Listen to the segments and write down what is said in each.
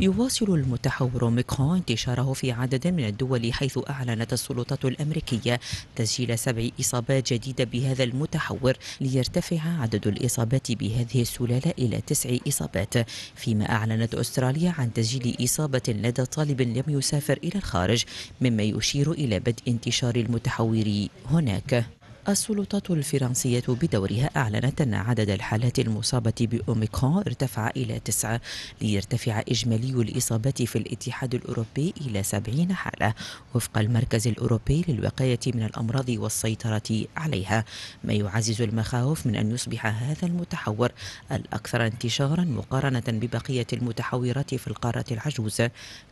يواصل المتحور ميكرون انتشاره في عدد من الدول حيث أعلنت السلطات الأمريكية تسجيل سبع إصابات جديدة بهذا المتحور ليرتفع عدد الإصابات بهذه السلالة إلى تسع إصابات فيما أعلنت أستراليا عن تسجيل إصابة لدى طالب لم يسافر إلى الخارج مما يشير إلى بدء انتشار المتحور هناك السلطات الفرنسية بدورها أعلنت أن عدد الحالات المصابة بأوميكرون ارتفع إلى تسعة ليرتفع إجمالي الإصابات في الاتحاد الأوروبي إلى سبعين حالة وفق المركز الأوروبي للوقاية من الأمراض والسيطرة عليها ما يعزز المخاوف من أن يصبح هذا المتحور الأكثر انتشارا مقارنة ببقية المتحورات في القارة العجوز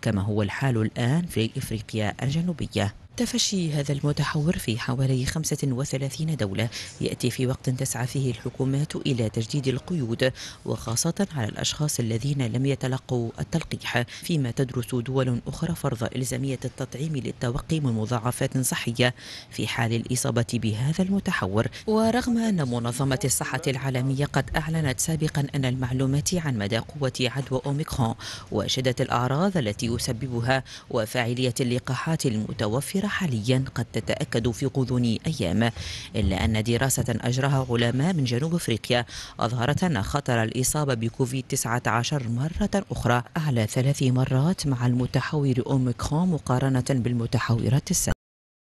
كما هو الحال الآن في إفريقيا الجنوبية تفشي هذا المتحور في حوالي 35 دولة يأتي في وقت تسعى فيه الحكومات إلى تجديد القيود وخاصة على الأشخاص الذين لم يتلقوا التلقيح فيما تدرس دول أخرى فرض إلزامية التطعيم للتوقي من مضاعفات صحية في حال الإصابة بهذا المتحور ورغم أن منظمة الصحة العالمية قد أعلنت سابقا أن المعلومات عن مدى قوة عدوى أوميكرون وشدة الأعراض التي يسببها وفاعلية اللقاحات المتوفرة حاليا قد تتأكد في غضون أيام إلا أن دراسة أجراها علماء من جنوب أفريقيا أظهرت أن خطر الإصابة بكوفيد 19 مرة أخرى أعلى ثلاث مرات مع المتحور أوميكرون مقارنة بالمتحورات السابقة